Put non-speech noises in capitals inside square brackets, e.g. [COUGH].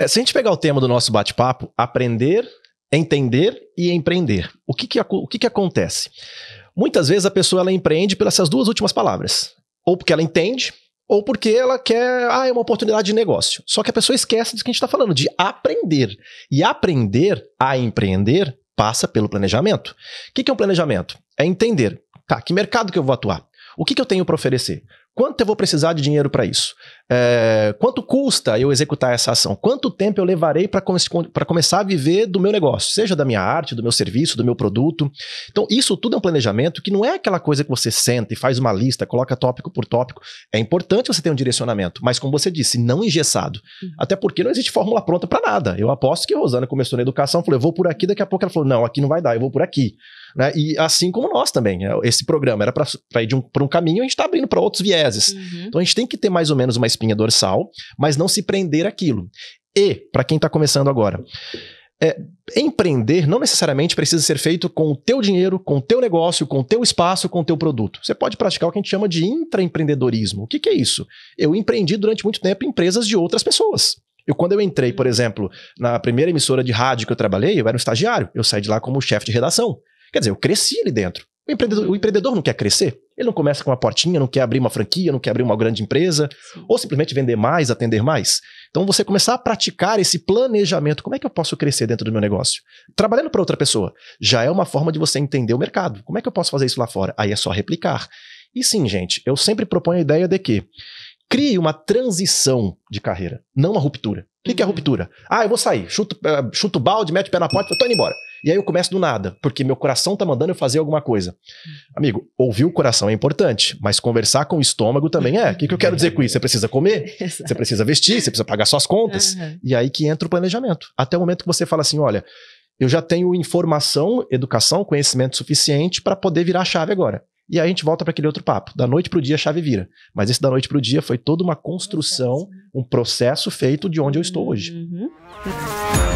É, se a gente pegar o tema do nosso bate-papo, aprender, entender e empreender, o que, que, o que, que acontece? Muitas vezes a pessoa ela empreende pelas essas duas últimas palavras. Ou porque ela entende, ou porque ela quer, ah, é uma oportunidade de negócio. Só que a pessoa esquece do que a gente está falando, de aprender. E aprender a empreender passa pelo planejamento. O que, que é um planejamento? É entender, tá, que mercado que eu vou atuar? O que, que eu tenho para oferecer? Quanto eu vou precisar de dinheiro para isso? É, quanto custa eu executar essa ação? Quanto tempo eu levarei para começar a viver do meu negócio, seja da minha arte, do meu serviço, do meu produto? Então, isso tudo é um planejamento que não é aquela coisa que você senta e faz uma lista, coloca tópico por tópico. É importante você ter um direcionamento, mas como você disse, não engessado. Uhum. Até porque não existe fórmula pronta para nada. Eu aposto que a Rosana começou na educação, falou, eu vou por aqui, daqui a pouco ela falou, não, aqui não vai dar, eu vou por aqui. Né? E assim como nós também. É, esse programa era para ir para um, um caminho, a gente está abrindo para outros viés Uhum. Então a gente tem que ter mais ou menos uma espinha dorsal, mas não se prender aquilo. E, para quem está começando agora, é, empreender não necessariamente precisa ser feito com o teu dinheiro, com o teu negócio, com o teu espaço, com o teu produto. Você pode praticar o que a gente chama de intraempreendedorismo. O que, que é isso? Eu empreendi durante muito tempo empresas de outras pessoas. Eu, quando eu entrei, por uhum. exemplo, na primeira emissora de rádio que eu trabalhei, eu era um estagiário. Eu saí de lá como chefe de redação. Quer dizer, eu cresci ali dentro. O empreendedor, o empreendedor não quer crescer? Ele não começa com uma portinha, não quer abrir uma franquia, não quer abrir uma grande empresa, Sim. ou simplesmente vender mais, atender mais. Então você começar a praticar esse planejamento, como é que eu posso crescer dentro do meu negócio? Trabalhando para outra pessoa, já é uma forma de você entender o mercado. Como é que eu posso fazer isso lá fora? Aí é só replicar. E sim, gente, eu sempre proponho a ideia de que crie uma transição de carreira, não uma ruptura. O que, uhum. que é uhum. ruptura? Ah, eu vou sair, chuto, uh, chuto balde, mete o pé na porta, eu tô indo embora. E aí eu começo do nada, porque meu coração tá mandando eu fazer alguma coisa. Amigo, ouvir o coração é importante, mas conversar com o estômago também é. O que, que eu quero dizer com isso? Você precisa comer, [LAUGHS] você precisa vestir, você precisa pagar suas contas. Uhum. E aí que entra o planejamento. Até o momento que você fala assim: olha, eu já tenho informação, educação, conhecimento suficiente para poder virar a chave agora. E aí a gente volta para aquele outro papo. Da noite para o dia a chave vira. Mas esse da noite para o dia foi toda uma construção, um processo feito de onde eu estou hoje. Uhum.